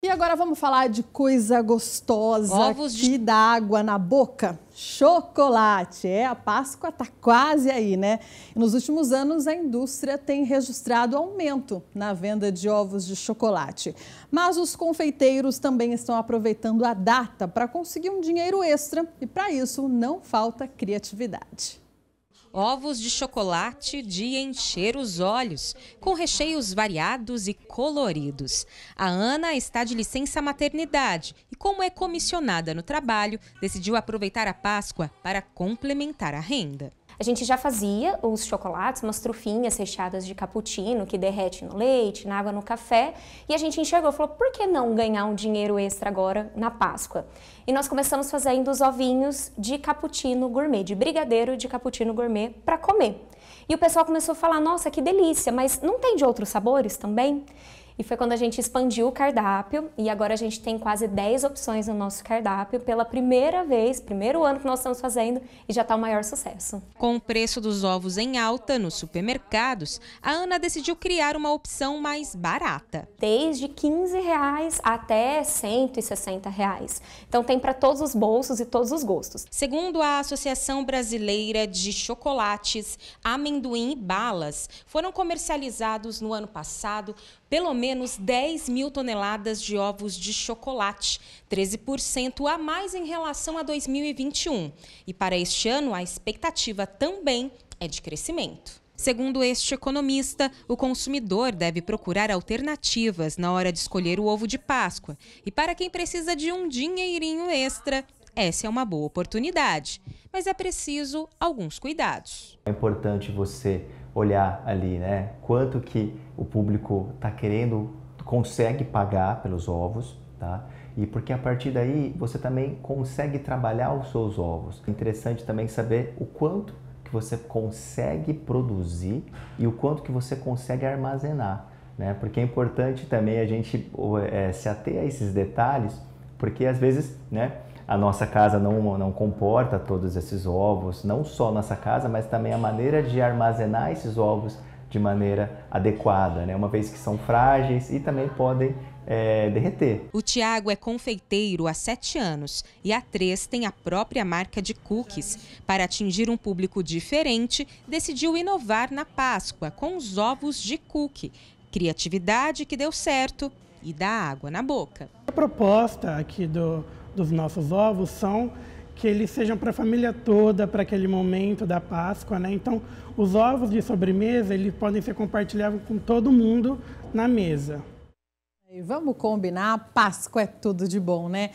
E agora vamos falar de coisa gostosa Ovos que de... dá água na boca. Chocolate. É, a Páscoa está quase aí, né? Nos últimos anos, a indústria tem registrado aumento na venda de ovos de chocolate. Mas os confeiteiros também estão aproveitando a data para conseguir um dinheiro extra e, para isso, não falta criatividade ovos de chocolate de encher os olhos, com recheios variados e coloridos. A Ana está de licença maternidade e, como é comissionada no trabalho, decidiu aproveitar a Páscoa para complementar a renda. A gente já fazia os chocolates, umas trufinhas recheadas de cappuccino que derrete no leite, na água, no café, e a gente enxergou, falou, por que não ganhar um dinheiro extra agora na Páscoa? E nós começamos fazendo os ovinhos de cappuccino gourmet, de brigadeiro de cappuccino gourmet para comer. E o pessoal começou a falar: nossa, que delícia, mas não tem de outros sabores também? E foi quando a gente expandiu o cardápio e agora a gente tem quase 10 opções no nosso cardápio pela primeira vez, primeiro ano que nós estamos fazendo e já está o maior sucesso. Com o preço dos ovos em alta nos supermercados, a Ana decidiu criar uma opção mais barata. Desde 15 reais até 160 reais. Então tem para todos os bolsos e todos os gostos. Segundo a Associação Brasileira de Chocolates, amendoim e balas foram comercializados no ano passado pelo menos 10 mil toneladas de ovos de chocolate, 13% a mais em relação a 2021. E para este ano, a expectativa também é de crescimento. Segundo este economista, o consumidor deve procurar alternativas na hora de escolher o ovo de Páscoa. E para quem precisa de um dinheirinho extra, essa é uma boa oportunidade. Mas é preciso alguns cuidados. É importante você olhar ali, né? Quanto que o público está querendo, consegue pagar pelos ovos, tá? E porque a partir daí você também consegue trabalhar os seus ovos. Interessante também saber o quanto que você consegue produzir e o quanto que você consegue armazenar, né? Porque é importante também a gente é, se ater a esses detalhes, porque às vezes, né? a nossa casa não, não comporta todos esses ovos, não só nossa casa, mas também a maneira de armazenar esses ovos de maneira adequada, né? uma vez que são frágeis e também podem é, derreter. O Tiago é confeiteiro há sete anos e há três tem a própria marca de cookies. Para atingir um público diferente, decidiu inovar na Páscoa com os ovos de cookie. Criatividade que deu certo e dá água na boca. A proposta aqui do, dos nossos ovos são que eles sejam para a família toda, para aquele momento da Páscoa, né? Então, os ovos de sobremesa, eles podem ser compartilhados com todo mundo na mesa. E vamos combinar, Páscoa é tudo de bom, né?